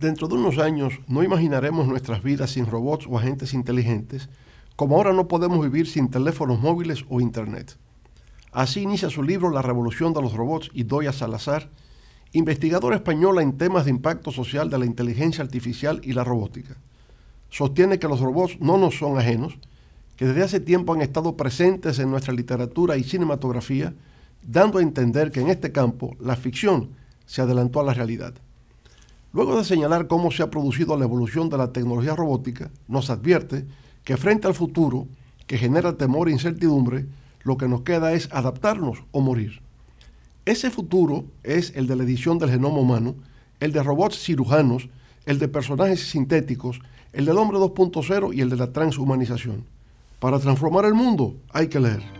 Dentro de unos años no imaginaremos nuestras vidas sin robots o agentes inteligentes, como ahora no podemos vivir sin teléfonos móviles o Internet. Así inicia su libro La revolución de los robots y Doya Salazar, investigadora española en temas de impacto social de la inteligencia artificial y la robótica. Sostiene que los robots no nos son ajenos, que desde hace tiempo han estado presentes en nuestra literatura y cinematografía, dando a entender que en este campo la ficción se adelantó a la realidad. Luego de señalar cómo se ha producido la evolución de la tecnología robótica, nos advierte que frente al futuro, que genera temor e incertidumbre, lo que nos queda es adaptarnos o morir. Ese futuro es el de la edición del genoma humano, el de robots cirujanos, el de personajes sintéticos, el del hombre 2.0 y el de la transhumanización. Para transformar el mundo hay que leer.